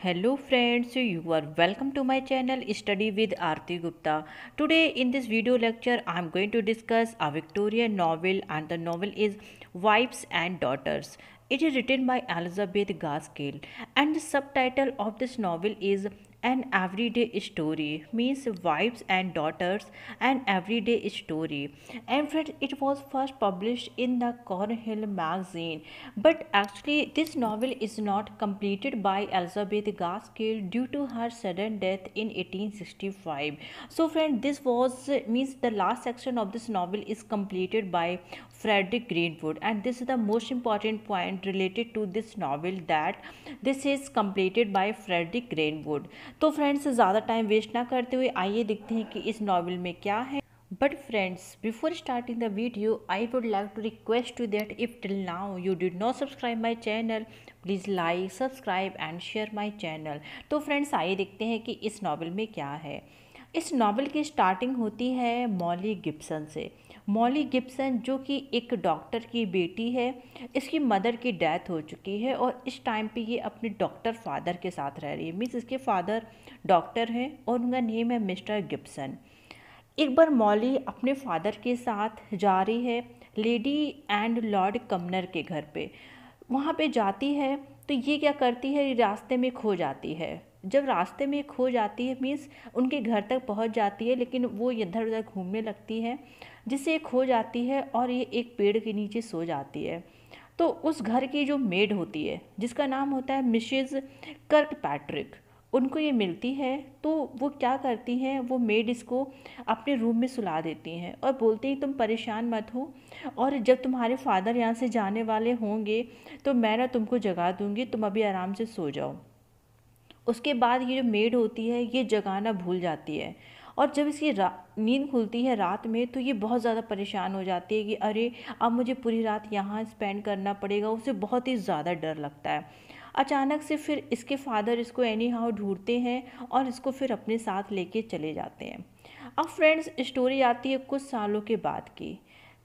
hello friends you are welcome to my channel study with arti gupta today in this video lecture i am going to discuss a victorian novel and the novel is wives and daughters it is written by elizabeth gaskell and the subtitle of this novel is an everyday story means wives and daughters an everyday story and friends it was first published in the cornhill magazine but actually this novel is not completed by elizabeth gaskell due to her sudden death in 1865 so friend this was means the last section of this novel is completed by Frederick Greenwood and this is the most important point related to this novel that this is completed by Frederick Greenwood तो friends ज़्यादा time waste ना करते हुए आइए देखते हैं कि इस novel में क्या है But friends, before starting the video, I would like to request to that if till now you did not subscribe my channel, please like subscribe and share my channel तो friends आइए देखते हैं कि इस novel में क्या है इस नावल की स्टार्टिंग होती है मॉली गिब्सन से मॉली गिब्सन जो कि एक डॉक्टर की बेटी है इसकी मदर की डेथ हो चुकी है और इस टाइम पे ये अपने डॉक्टर फादर के साथ रह रही है मीन्स इसके फादर डॉक्टर हैं और उनका नेम है मिस्टर गिब्सन एक बार मॉली अपने फादर के साथ जा रही है लेडी एंड लॉर्ड कमनर के घर पे वहाँ पे जाती है तो ये क्या करती है रास्ते में खो जाती है जब रास्ते में खो जाती है मीन्स उनके घर तक पहुंच जाती है लेकिन वो इधर उधर घूमने लगती है जिससे खो जाती है और ये एक पेड़ के नीचे सो जाती है तो उस घर की जो मेड होती है जिसका नाम होता है मिसेज कर्क पैट्रिक उनको ये मिलती है तो वो क्या करती हैं वो मेड इसको अपने रूम में सुला देती हैं और बोलती हैं तुम परेशान मत हो और जब तुम्हारे फादर यहाँ से जाने वाले होंगे तो मैं ना तुमको जगा दूँगी तुम अभी आराम से सो जाओ उसके बाद ये जो मेड होती है ये जगाना भूल जाती है और जब इसकी नींद खुलती है रात में तो ये बहुत ज़्यादा परेशान हो जाती है कि अरे अब मुझे पूरी रात यहाँ स्पेंड करना पड़ेगा उसे बहुत ही ज़्यादा डर लगता है अचानक से फिर इसके फादर इसको एनी हाउ ढूंढते हैं और इसको फिर अपने साथ लेके चले जाते हैं अब फ्रेंड्स स्टोरी आती है कुछ सालों के बाद की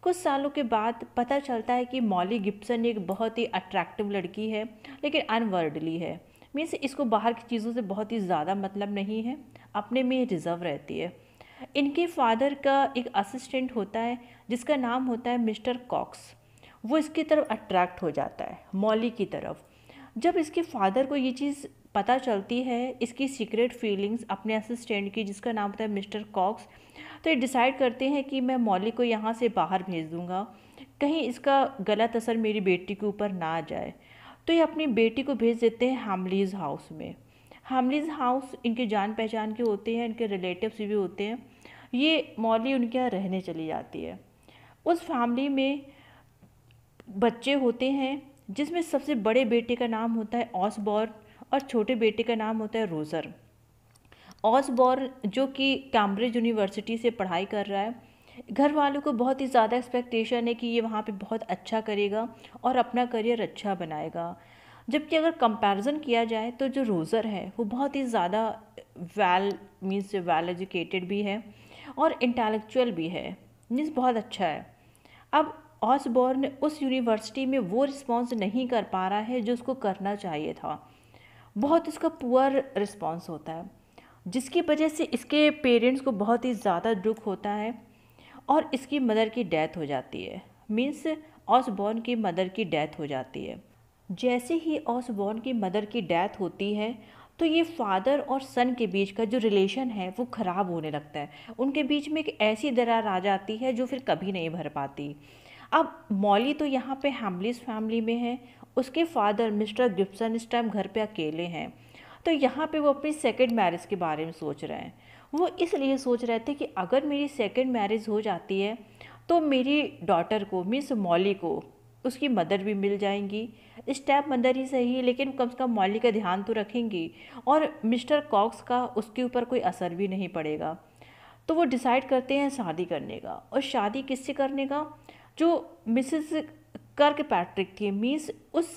कुछ सालों के बाद पता चलता है कि मॉली गिप्सन एक बहुत ही अट्रैक्टिव लड़की है लेकिन अनवर्डली है मीन्स इसको बाहर की चीज़ों से बहुत ही ज़्यादा मतलब नहीं है अपने में रिज़र्व रहती है इनके फादर का एक असिस्टेंट होता है जिसका नाम होता है मिस्टर कॉक्स वो इसकी तरफ अट्रैक्ट हो जाता है मौली की तरफ जब इसके फादर को ये चीज़ पता चलती है इसकी सीक्रेट फीलिंग्स अपने असिस्टेंट की जिसका नाम होता है मिस्टर कॉक्स तो ये डिसाइड करते हैं कि मैं मौली को यहाँ से बाहर भेज दूँगा कहीं इसका गलत असर मेरी बेटी के ऊपर ना आ जाए तो ये अपनी बेटी को भेज देते हैं हामलीज हाउस में हामलीज हाउस इनके जान पहचान के होते हैं इनके रिलेटिव्स भी होते हैं ये मौली उनके यहाँ रहने चली जाती है उस फैमिली में बच्चे होते हैं जिसमें सबसे बड़े बेटे का नाम होता है ऑसबॉर्न और छोटे बेटे का नाम होता है रोज़र ऑसबॉर्न जो कि कैम्ब्रिज यूनिवर्सिटी से पढ़ाई कर रहा है घर वालों को बहुत ही ज़्यादा एक्सपेक्टेशन है कि ये वहाँ पे बहुत अच्छा करेगा और अपना करियर अच्छा बनाएगा जबकि अगर कंपैरिजन किया जाए तो जो रोज़र है वो बहुत ही ज़्यादा वेल मीन्स वेल एजुकेटेड भी है और इंटेलेक्चुअल भी है मीन्स बहुत अच्छा है अब ऑसबॉर्न उस यूनिवर्सिटी में वो रिस्पॉन्स नहीं कर पा रहा है जो उसको करना चाहिए था बहुत इसका पुअर रिस्पॉन्स होता है जिसकी वजह से इसके पेरेंट्स को बहुत ही ज़्यादा दुख होता है और इसकी मदर की डेथ हो जाती है मीन्स ऑसबॉर्न की मदर की डेथ हो जाती है जैसे ही ऑसबॉर्न की मदर की डेथ होती है तो ये फादर और सन के बीच का जो रिलेशन है वो ख़राब होने लगता है उनके बीच में एक ऐसी दरार आ जाती है जो फिर कभी नहीं भर पाती अब मौली तो यहाँ पे हैमलिस फैमिली में है उसके फादर मिस्टर गिप्सन इस टाइम घर पे अकेले हैं तो यहाँ पे वो अपनी सेकेंड मैरिज के बारे में सोच रहे हैं वो इसलिए सोच रहे थे कि अगर मेरी सेकेंड मैरिज हो जाती है तो मेरी डॉटर को मिस मौली को उसकी मदर भी मिल जाएंगी स्टेप मदर ही सही लेकिन कम से कम मौली का ध्यान तो रखेंगी और मिस्टर कॉक्स का उसके ऊपर कोई असर भी नहीं पड़ेगा तो वो डिसाइड करते हैं शादी करने का और शादी किससे करने का जो मिसेस कर्क पैट्रिक थी मीन्स उस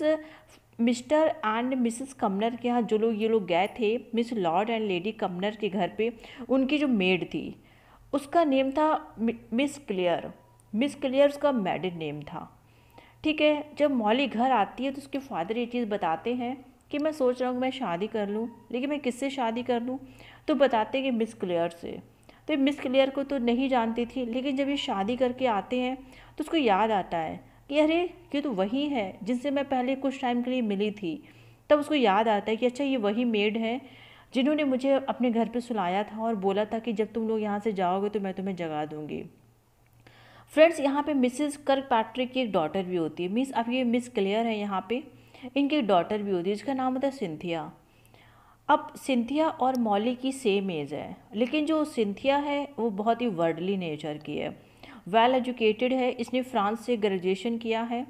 मिस्टर एंड मिसेस कमनर के यहाँ जो लोग ये लोग गए थे miss Lord and Lady Cumnor के घर पे उनकी जो मेड थी उसका नेम था मिस क्लियर मिस क्लियर उसका मैरिड नेम था ठीक है जब मौली घर आती है तो उसके फादर ये चीज़ बताते हैं कि मैं सोच रहा हूँ कि मैं शादी कर लूँ लेकिन मैं किससे शादी कर लूँ तो बताते हैं कि मिस क्लियर से तो मिस क्लियर को तो नहीं जानती थी लेकिन जब ये शादी करके आते हैं तो उसको याद आता है कि अरे ये तो वही है जिनसे मैं पहले कुछ टाइम के लिए मिली थी तब उसको याद आता है कि अच्छा ये वही मेड है जिन्होंने मुझे अपने घर पे सुलाया था और बोला था कि जब तुम लोग यहाँ से जाओगे तो मैं तुम्हें जगा दूँगी फ्रेंड्स यहाँ पे मिसेस कर्क पैट्रिक की एक डॉटर भी होती है मिस अब ये मिस क्लियर है यहाँ पे इनकी एक डॉटर भी होती है जिसका नाम होता है सिंथिया अब सिंथिया और मौली की सेम एज है लेकिन जो सिंथिया है वो बहुत ही वर्डली नेचर की है वेल एजुकेटेड है इसने फ्रांस से ग्रेजुएशन किया है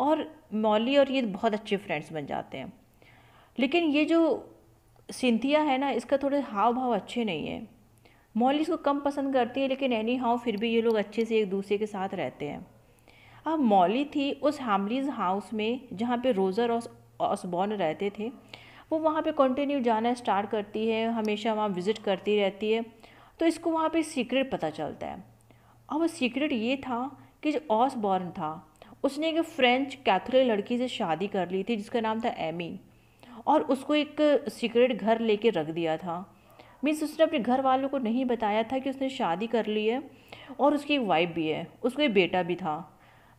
और मौली और ये बहुत अच्छे फ्रेंड्स बन जाते हैं लेकिन ये जो सिंथिया है ना इसका थोड़े हाव भाव अच्छे नहीं है मौली इसको कम पसंद करती है लेकिन एनी हाउ फिर भी ये लोग अच्छे से एक दूसरे के साथ रहते हैं अब मौली थी उस हैमलीज हाउस में जहाँ पे रोज़र और ऑसबॉर्न रहते थे वो वहाँ पे कंटिन्यू जाना स्टार्ट करती है हमेशा वहाँ विज़िट करती रहती है तो इसको वहाँ पे सीक्रेट पता चलता है और सीक्रेट ये था कि जो ऑसबॉर्न था उसने एक फ्रेंच कैथोलिक लड़की से शादी कर ली थी जिसका नाम था एमी और उसको एक सीक्रेट घर लेके रख दिया था मीन्स उसने अपने घर वालों को नहीं बताया था कि उसने शादी कर ली है और उसकी एक वाइफ भी है उसको एक बेटा भी था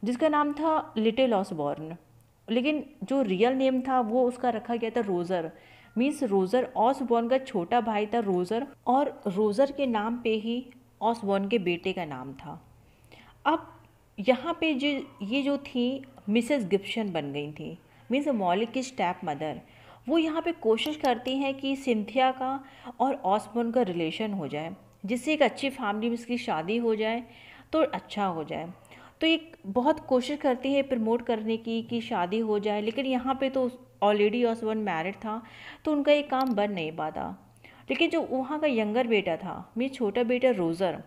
जिसका नाम था लिटिल ऑसबॉर्न लेकिन जो रियल नेम था वो उसका रखा गया था रोज़र मीन्स रोज़र ऑसबॉर्न का छोटा भाई था रोज़र और रोज़र के नाम पे ही ऑसबॉर्न के बेटे का नाम था अब यहाँ पे जो ये जो थी मिसेस गिप्शन बन गई थी मीन्स मौलिक की स्टैप मदर वो यहाँ पे कोशिश करती हैं कि सिंथिया का और ऑसबॉर्न का रिलेशन हो जाए जिससे एक अच्छी फैमिली में इसकी शादी हो जाए तो अच्छा हो जाए तो एक बहुत कोशिश करती है प्रमोट करने की कि शादी हो जाए लेकिन यहाँ पे तो ऑलरेडी ऑसबॉर्न मैरिड था तो उनका ये काम बन नहीं पाता लेकिन जो वहाँ का यंगर बेटा था मेरा छोटा बेटा रोज़र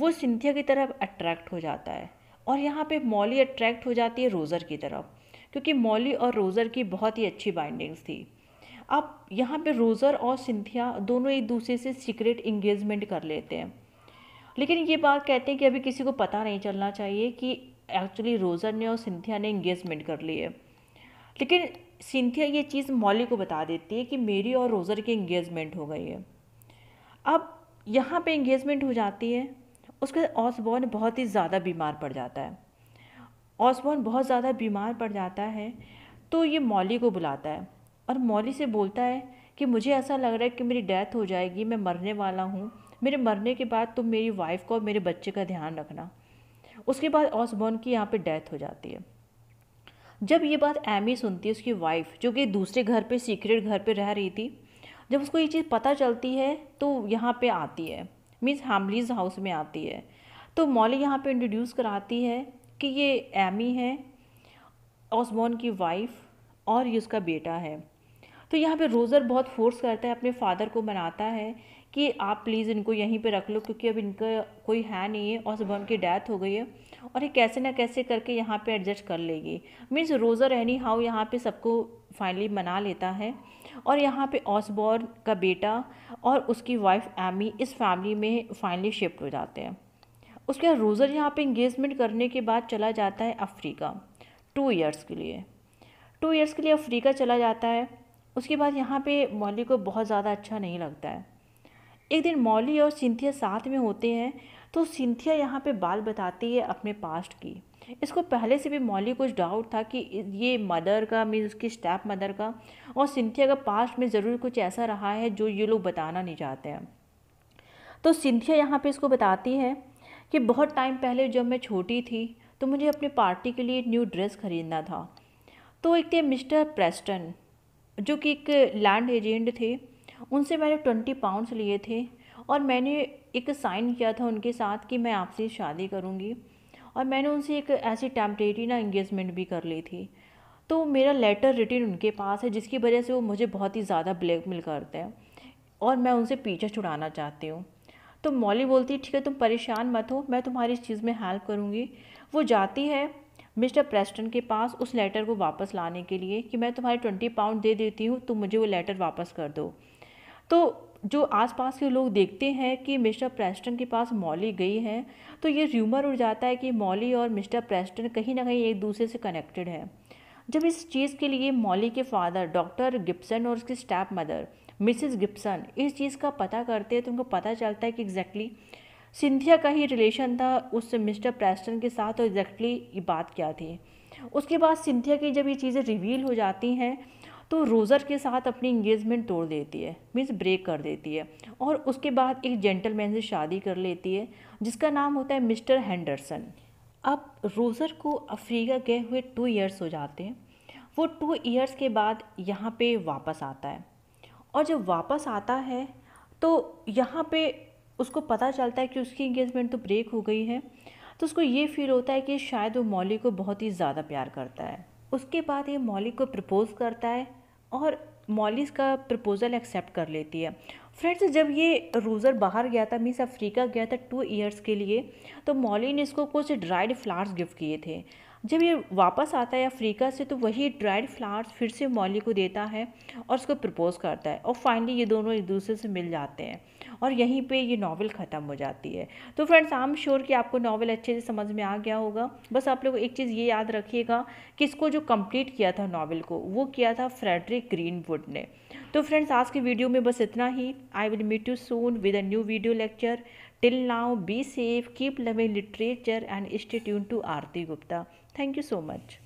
वो सिंथिया की तरफ अट्रैक्ट हो जाता है और यहाँ पे मॉली अट्रैक्ट हो जाती है रोज़र की तरफ क्योंकि मॉली और रोज़र की बहुत ही अच्छी बाइंडिंग्स थी अब यहाँ पे रोज़र और सिंथिया दोनों एक दूसरे से सीक्रेट इंगेजमेंट कर लेते हैं लेकिन ये बात कहते हैं कि अभी किसी को पता नहीं चलना चाहिए कि एक्चुअली रोज़र ने और सिंथिया ने इंगेजमेंट कर ली है लेकिन सिंथिया ये चीज़ मौली को बता देती है कि मेरी और रोज़र की इंगेजमेंट हो गई है अब यहाँ पे इंगेजमेंट हो जाती है उसके ऑसबॉर्न बहुत ही ज़्यादा बीमार पड़ जाता है ऑसबॉर्न बहुत ज़्यादा बीमार पड़ जाता है तो ये मौली को बुलाता है और मौली से बोलता है कि मुझे ऐसा लग रहा है कि मेरी डेथ हो जाएगी मैं मरने वाला हूँ मेरे मरने के बाद तुम मेरी वाइफ को और मेरे बच्चे का ध्यान रखना उसके बाद ऑसबॉर्न की यहाँ पे डेथ हो जाती है जब ये बात एमी सुनती है उसकी वाइफ जो कि दूसरे घर पे सीक्रेट घर पे रह रही थी जब उसको ये चीज़ पता चलती है तो यहाँ पे आती है मीन्स हैमलीज हाउस में आती है तो मॉली यहाँ पे इंट्रोड्यूस कराती है कि ये एमी है ऑसमोन की वाइफ और ये उसका बेटा है तो यहाँ पे रोज़र बहुत फोर्स करता है अपने फादर को मनाता है कि आप प्लीज़ इनको यहीं पे रख लो क्योंकि अब इनका कोई है नहीं है और सुबह उनकी डेथ हो गई है और ये कैसे ना कैसे करके यहाँ पे एडजस्ट कर लेगी मीन्स रोज़र एनी हाउ यहाँ पे सबको फाइनली मना लेता है और यहाँ पे ऑसबॉर्न का बेटा और उसकी वाइफ एमी इस फैमिली में फाइनली शिफ्ट हो जाते हैं उसके बाद रोज़र यहाँ पर इंगेजमेंट करने के बाद चला जाता है अफ्रीका टू ईयर्स के लिए टू ईयर्स के लिए अफ्रीका चला जाता है उसके बाद यहाँ पे मौली को बहुत ज़्यादा अच्छा नहीं लगता है एक दिन मौली और सिंथिया साथ में होते हैं तो सिंथिया यहाँ पे बाल बताती है अपने पास्ट की इसको पहले से भी मौली कुछ डाउट था कि ये मदर का मीन उसकी स्टैप मदर का और सिंथिया का पास्ट में ज़रूर कुछ ऐसा रहा है जो ये लोग बताना नहीं चाहते हैं तो सिंथिया यहाँ पे इसको बताती है कि बहुत टाइम पहले जब मैं छोटी थी तो मुझे अपने पार्टी के लिए न्यू ड्रेस खरीदना था तो एक थे मिस्टर प्रेस्टन जो कि एक लैंड एजेंट थे उनसे मैंने ट्वेंटी पाउंड्स लिए थे और मैंने एक साइन किया था उनके साथ कि मैं आपसे शादी करूँगी और मैंने उनसे एक ऐसी टेम्परेरी ना इंगेजमेंट भी कर ली थी तो मेरा लेटर रिटर्न उनके पास है जिसकी वजह से वो मुझे बहुत ही ज़्यादा ब्लैकमेल करते हैं और मैं उनसे पीछा छुड़ाना चाहती हूँ तो मौली बोलती है ठीक है तुम परेशान मत हो मैं तुम्हारी इस चीज़ में हेल्प करूँगी वो जाती है मिस्टर प्रेस्टन के पास उस लेटर को वापस लाने के लिए कि मैं तुम्हारे ट्वेंटी पाउंड दे देती हूँ तुम मुझे वो लेटर वापस कर दो तो जो आसपास के लोग देखते हैं कि मिस्टर प्रेस्टन के पास मॉली गई है तो ये र्यूमर उड़ जाता है कि मॉली और मिस्टर प्रेस्टन कहीं ना कहीं एक दूसरे से कनेक्टेड है जब इस चीज़ के लिए मॉली के फादर डॉक्टर गिप्सन और उसकी स्टैप मदर मिसिस गिप्सन इस चीज़ का पता करते हैं तो उनको पता चलता है कि एग्जैक्टली exactly सिंथिया का ही रिलेशन था उस मिस्टर प्रेस्टन के साथ और एग्जैक्टली ये बात क्या थी उसके बाद सिंथिया की जब ये चीज़ें रिवील हो जाती हैं तो रोज़र के साथ अपनी इंगेजमेंट तोड़ देती है मीन्स ब्रेक कर देती है और उसके बाद एक जेंटलमैन से शादी कर लेती है जिसका नाम होता है मिस्टर हैंडरसन अब रोज़र को अफ्रीका गए हुए टू इयर्स हो जाते हैं वो टू इयर्स के बाद यहाँ पे वापस आता है और जब वापस आता है तो यहाँ पे उसको पता चलता है कि उसकी इंगेजमेंट तो ब्रेक हो गई है तो उसको ये फील होता है कि शायद वो मौली को बहुत ही ज़्यादा प्यार करता है उसके बाद ये मौली को प्रपोज़ करता है और मौली का प्रपोज़ल एक्सेप्ट कर लेती है फ्रेंड्स जब ये रोज़र बाहर गया था मिस अफ्रीका गया था टू ईयर्स के लिए तो मौली ने इसको कुछ ड्राइड फ्लावर्स गिफ्ट किए थे जब ये वापस आता है अफ्रीका से तो वही ड्राइड फ्लावर्स फिर से मौली को देता है और उसको प्रपोज़ करता है और फाइनली ये दोनों एक दूसरे से मिल जाते हैं और यहीं पे ये नावल ख़त्म हो जाती है तो फ्रेंड्स आई एम श्योर कि आपको नावल अच्छे से समझ में आ गया होगा बस आप लोग एक चीज़ ये याद रखिएगा कि इसको जो कंप्लीट किया था नावल को वो किया था फ्रेडरिक ग्रीनवुड ने तो फ्रेंड्स आज के वीडियो में बस इतना ही I will meet you soon with a new video lecture till now be safe keep loving literature and institute to Aarti Gupta thank you so much